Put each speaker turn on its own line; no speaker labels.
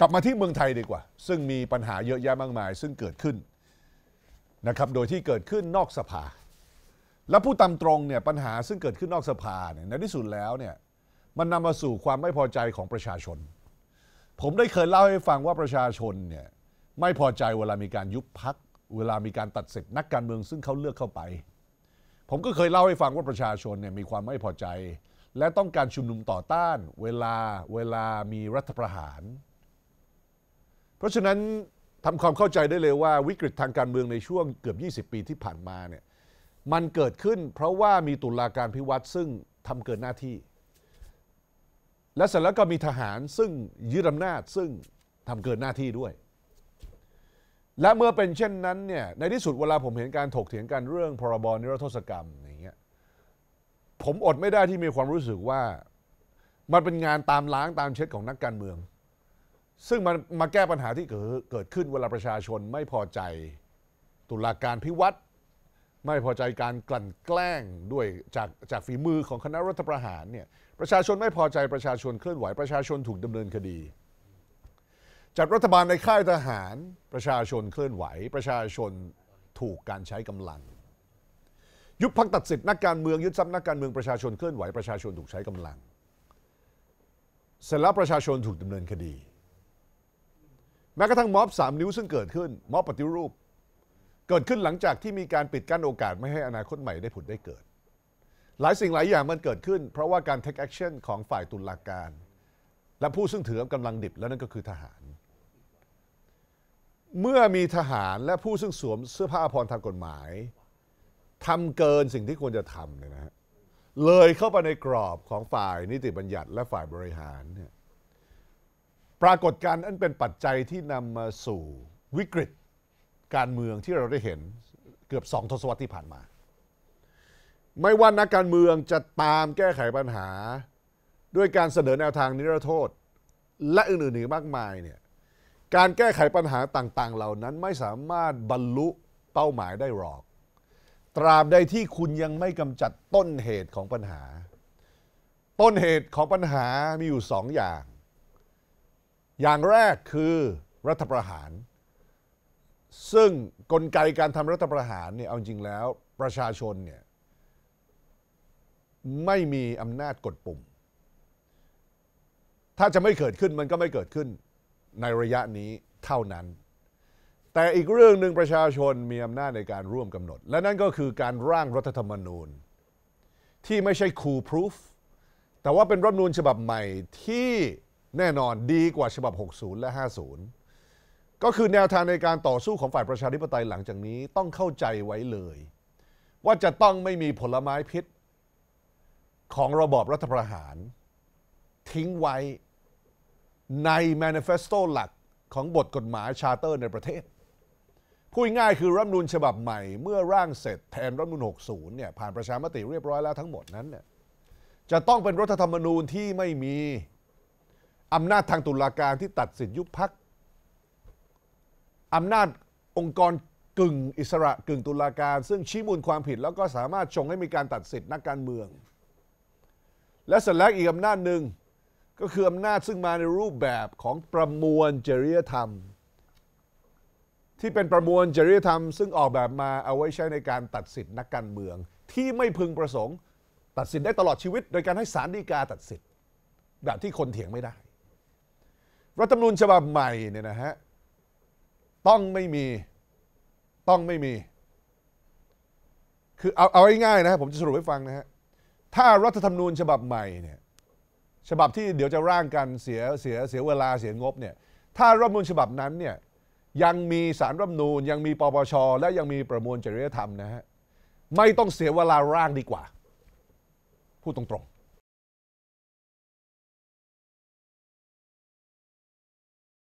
กลับมาที่เมืองไทยดีกว่า ซึ่งมีปัญหาเยอะแยะมากมายซึ่งเกิดขึ้นนะครับโดยที่เกิดขึ้นนอกสภา และผู้ตามตรงเนี่ยปัญหาซึ่งเกิดขึ้นนอกสภาเนี่ยในที่สุดแล้วเนี่ยมันนำมาสู่ความไม่พอใจของประชาชน ผมได้เคยเล่าให้ฟังว่าประชาชนเนี่ยไม่พอใจเวลามีการยุบพักเวลามีการตัดสิทธินักการเมืองซึ่งเขาเลือกเข้าไป ผมก็เคยเล่าให้ฟังว่าประชาชนเนี่ยมีความไม่พอใจ และต้องการชุมนุมต่อต้าน เวลาเวลามีรัฐประหารเพราะฉะนั้นทำความเข้าใจได้เลยว่าวิกฤตทางการเมืองในช่วงเกือบ 20 ปีที่ผ่านมาเนี่ยมันเกิดขึ้นเพราะว่ามีตุลาการพิวัตรซึ่งทำเกินหน้าที่ และเสร็จแล้วก็มีทหารซึ่งยึดอานาจซึ่งทำเกินหน้าที่ด้วย และเมื่อเป็นเช่นนั้นเนี่ยในที่สุดเวลาผมเห็นการถกเถียงกันเรื่องพรบนิรโทษกรรมอย่างเงี้ยผมอดไม่ได้ที่มีความรู้สึกว่ามันเป็นงานตามล้างตามเช็ดของนักการเมืองซึ่งมันมาแก้ปัญหาที่เกิดเกิดขึ้นเวลาประชาชนไม่พอใจตุลาการพิวัตรไม่พอใจการกลั่นแกล้งด้วยจากจากฝีมือของคณะรัฐประหารเนี่ยประชาชนไม่พอใจประชาชนเคลื่อนไหวประชาชนถูกดำเนินคดีจัดรัฐบาลในค่ายทหารประชาชนเคลื่อนไหวประชาชนถูกการใช้กำลัง ยุบพักตัดสิทธินักการเมืองยึดทรัพย์นักการเมืองประชาชนเคลื่อนไหวประชาชนถูกใช้กำลังเสร็จแล้วประชาชนถูกดำเนินคดีแม้กระทั่งม็อบสามนิ้วซึ่งเกิดขึ้น ม็อบปฏิรูป เกิดขึ้นหลังจากที่มีการปิดกั้นโอกาสไม่ให้อนาคตใหม่ได้ผุดได้เกิด หลายสิ่งหลายอย่างมันเกิดขึ้น เพราะว่าการ take action ของฝ่ายตุลาการ และผู้ซึ่งถือกำลังดิบแล้วนั่นก็คือทหาร เมื่อมีทหารและผู้ซึ่งสวมเสื้อผ้าพรทางกฎหมายทำเกินสิ่งที่ควรจะทำเนี่ยนะฮะเลยเข้าไปในกรอบของฝ่ายนิติบัญญัติและฝ่ายบริหารเนี่ยปรากฏการณ์นั้นเป็นปัจจัยที่นำมาสู่วิกฤต การเมืองที่เราได้เห็นเกือบสองทศวรรษที่ผ่านมา ไม่ว่านักการเมืองจะตามแก้ไขปัญหา ด้วยการเสนอแนวทางนิรโทษ และอื่นๆมากมายเนี่ยการแก้ไขปัญหาต่างๆ เหล่านั้นไม่สามารถบรรลุเป้าหมายได้หรอกตราบใดที่คุณยังไม่กำจัดต้นเหตุของปัญหา ต้นเหตุของปัญหามีอยู่สองอย่างอย่างแรกคือรัฐประหาร ซึ่งกลไกการทำรัฐประหารเนี่ยเอาจริงแล้วประชาชนเนี่ยไม่มีอำนาจกดปุ่ม ถ้าจะไม่เกิดขึ้นมันก็ไม่เกิดขึ้นในระยะนี้เท่านั้น แต่อีกเรื่องหนึ่งประชาชนมีอำนาจในการร่วมกำหนดและนั่นก็คือการร่างรัฐธรรมนูญที่ไม่ใช่คูพรูฟแต่ว่าเป็นรัฐมนูญฉบับใหม่ที่แน่นอนดีกว่าฉบับ 60 และ 50 ก็คือแนวทางในการต่อสู้ของฝ่ายประชาธิปไตยหลังจากนี้ต้องเข้าใจไว้เลย ว่าจะต้องไม่มีผลไม้พิษ ของระบอบรัฐประหาร ทิ้งไว้ใน manifesto หลักของบทกฎหมายชาร์เตอร์ในประเทศ พูดง่ายคือรัฐมนูลฉบับใหม่ เมื่อร่างเสร็จแทนรัฐมนูล60เนี่ยผ่านประชามติเรียบร้อยแล้ว ทั้งหมดนั้นเนี่ยจะต้องเป็นรัฐธรรมนูญที่ไม่มีอำนาจทางตุลาการที่ตัดสินยุบพักอำนาจองค์กรกึ่งอิสระกึ่งตุลาการ ซึ่งชี้มูลความผิดแล้วก็สามารถชงให้มีการตัดสิทธินักการเมือง และสลักอีกอำนาจหนึ่งก็คืออำนาจซึ่งมาในรูปแบบของประมวลจริยธรรม ที่เป็นประมวลจริยธรรม ซึ่งออกแบบมาเอาไว้ใช้ในการตัดสิทธินักการเมืองที่ไม่พึงประสงค์ ตัดสินได้ตลอดชีวิต โดยการให้ศาลฎีกาตัดสินแบบที่คนเถียงไม่ได้รัฐธรรมนูญฉบับใหม่เนี่ยนะฮะต้องไม่มีต้องไม่มีคือเอาเอาง่ายๆนะผมจะสรุปให้ฟังนะฮะถ้ารัฐธรรมนูญฉบับใหม่เนี่ยฉบับที่เดี๋ยวจะร่างกันเสียเสียเสียเวลาเสียงบเนี่ยถ้ารัฐธรรมนูญฉบับนั้นเนี่ยยังมีสารรัฐธรรมนูญ ยังมีปปชและยังมีประมวลจริยธรรมนะฮะไม่ต้องเสียเวลาร่างดีกว่า พูดตรง